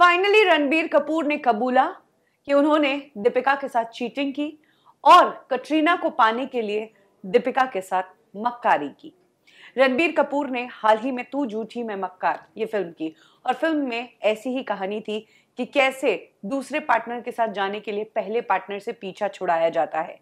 finally Ranbir Kapoor ने कबूला कि उन्होंने दीपिका के साथ चीटिंग की और कटरीना को पाने के लिए दीपिका के साथ मक्कारी की रणबीर कपूर ने हाल ही में तू झूठी मैं मक्कार ये फिल्म की और फिल्म में ऐसी ही कहानी थी कि कैसे दूसरे पार्टनर के साथ जाने के लिए पहले पार्टनर से पीछा छुड़ाया जाता है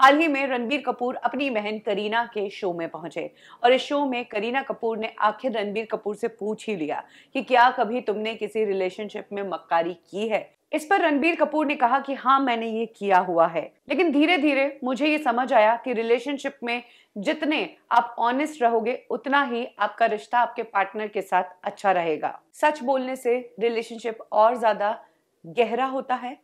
हाल ही में रणबीर कपूर अपनी बहन करीना के शो में पहुंचे और इस शो में करीना कपूर ने आखिर रणबीर कपूर से पूछ ही लिया कि क्या कभी तुमने किसी रिलेशनशिप में मक्कारी की है इस पर रणबीर कपूर ने कहा कि हाँ मैंने ये किया हुआ है लेकिन धीरे धीरे मुझे ये समझ आया कि रिलेशनशिप में जितने आप ऑनेस्ट रहोगे उतना ही आपका रिश्ता आपके पार्टनर के साथ अच्छा रहेगा सच बोलने से रिलेशनशिप और ज्यादा गहरा होता है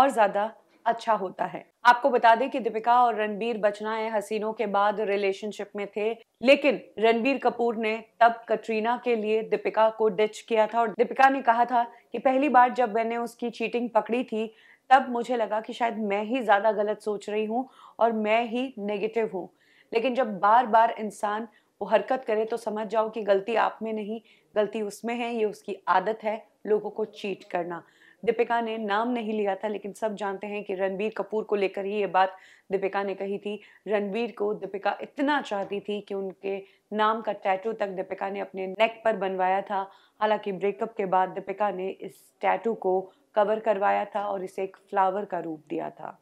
और ज्यादा अच्छा होता है आपको बता दें कि दीपिका और रणबीर है हसीनों के बाद रिलेशनशिप में थे लेकिन रणबीर कपूर ने तब कटरीना के लिए दीपिका को डिच किया था और दीपिका ने कहा था कि पहली बार जब मैंने उसकी चीटिंग पकड़ी थी तब मुझे लगा कि शायद मैं ही ज़्यादा गलत सोच रही हूँ और मैं ही नेगेटिव हूँ लेकिन जब बार बार इंसान वो हरकत करे तो समझ जाओ कि गलती आप में नहीं गलती उसमें है ये उसकी आदत है लोगों को चीट करना दीपिका ने नाम नहीं लिया था लेकिन सब जानते हैं कि रणबीर कपूर को लेकर ही ये बात दीपिका ने कही थी रणबीर को दीपिका इतना चाहती थी कि उनके नाम का टैटू तक दीपिका ने अपने नेक पर बनवाया था हालांकि ब्रेकअप के बाद दीपिका ने इस टैटू को कवर करवाया था और इसे एक फ्लावर का रूप दिया था